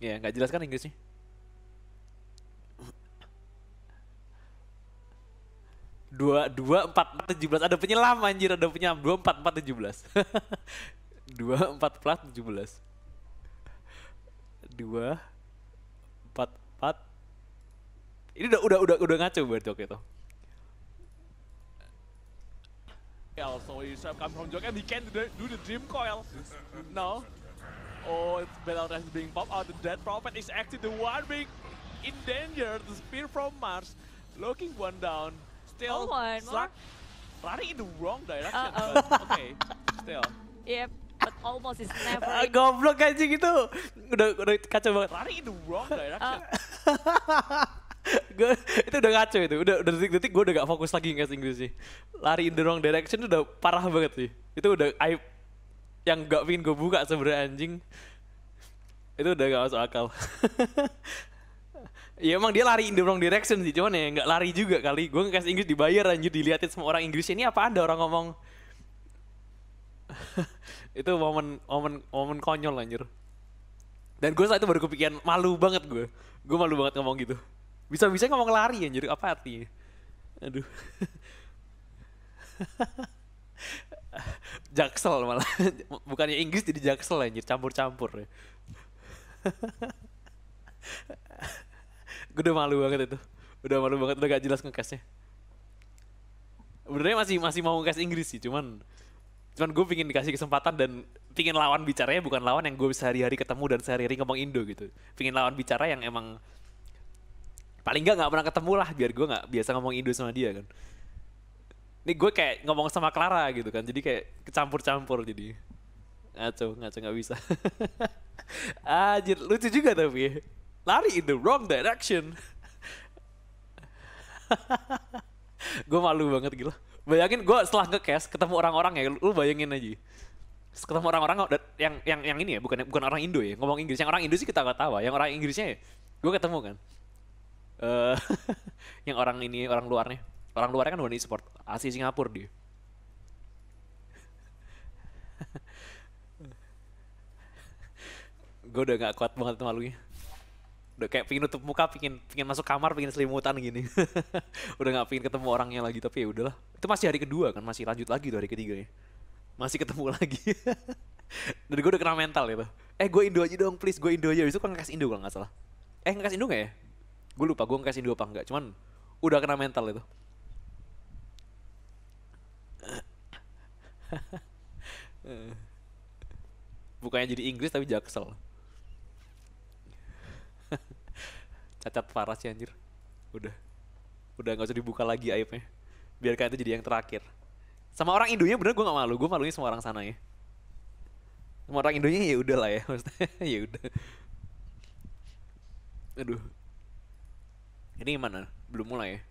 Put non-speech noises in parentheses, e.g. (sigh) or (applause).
Ya, nggak jelas kan Inggrisnya. dua dua empat empat tujuh belas ada penyelam anjir ada penyelam dua empat empat tujuh belas (laughs) dua empat empat tujuh belas dua empat empat ini udah udah udah udah ngaco berarti waktu itu so you come from and he can't do the dream coil no Oh, Battle is being popped out. The Dead Prophet is actually The one being in danger. The Spear from Mars. Looking one down. Still oh, one Slug More. Running in the wrong direction. Uh -oh. but okay, still. (laughs) Yep. But almost is never. Uh, (laughs) goblok aja gitu. Udah udah kacau banget. Running in the wrong uh. direction. Uh. (laughs) gue itu udah ngaco itu udah udah detik-detik gue udah gak fokus lagi ngasih Inggris sih lari in the wrong direction udah parah banget sih itu udah aib yang gak pingin gue buka sebenernya anjing itu udah gak masuk akal (laughs) ya emang dia lari in the wrong direction sih cuman ya gak lari juga kali gue ngekas Inggris dibayar anjir diliatin semua orang Inggris ini apa ada orang ngomong (laughs) itu momen momen momen konyol anjir dan gue saat itu baru kepikiran malu banget gue gue malu banget ngomong gitu bisa bisa ngomong lari anjir apa artinya aduh (laughs) Jaksel malah. (laughs) Bukannya Inggris jadi Jaksel anjir, campur-campur. (laughs) gue udah malu banget itu. Udah malu banget, udah gak jelas ngekasnya. Sebenarnya masih masih mau ngekas Inggris sih, cuman cuman gue pingin dikasih kesempatan dan pingin lawan bicaranya bukan lawan yang gue sehari-hari ketemu dan sehari-hari ngomong Indo gitu. Pingin lawan bicara yang emang paling gak nggak pernah ketemu lah biar gue nggak biasa ngomong Indo sama dia kan ini gue kayak ngomong sama Clara gitu kan jadi kayak kecampur-campur jadi ngaco ngaco nggak bisa Ajir, (laughs) lucu juga tapi lari in the wrong direction (laughs) gue malu banget gila bayangin gue setelah ngecast ketemu orang-orang ya lu bayangin aja ketemu orang-orang yang yang yang ini ya bukan bukan orang Indo ya ngomong Inggris yang orang Indo sih kita nggak tahu yang orang Inggrisnya ya gue ketemu kan uh, (laughs) yang orang ini orang luarnya Orang luarnya kan bukan e-sport, asli Singapura dia. (laughs) gue udah gak kuat banget malunya udah kayak pingin nutup muka, pingin pingin masuk kamar, pingin selimutan gini. (laughs) udah gak pingin ketemu orangnya lagi, tapi ya udahlah. Itu masih hari kedua kan, masih lanjut lagi tuh hari ketiga ya. Masih ketemu lagi. (laughs) Dan gue udah kena mental ya, eh gue Indo aja dong, please gue Indo aja. Itu kan ngekas Indo kalau nggak salah. Eh ngekas Indo nggak ya? Gue lupa, gue ngekas Indo apa enggak, cuman udah kena mental itu. bukannya (laughs) jadi Inggris tapi jaksel (laughs) cacat parah sih anjir udah udah gak usah dibuka lagi aibnya biarkan itu jadi yang terakhir sama orang Indonya bener gue gak malu gue malunya sama orang sana ya sama orang Indonya ya udah lah ya (laughs) maksudnya ya udah aduh ini gimana belum mulai ya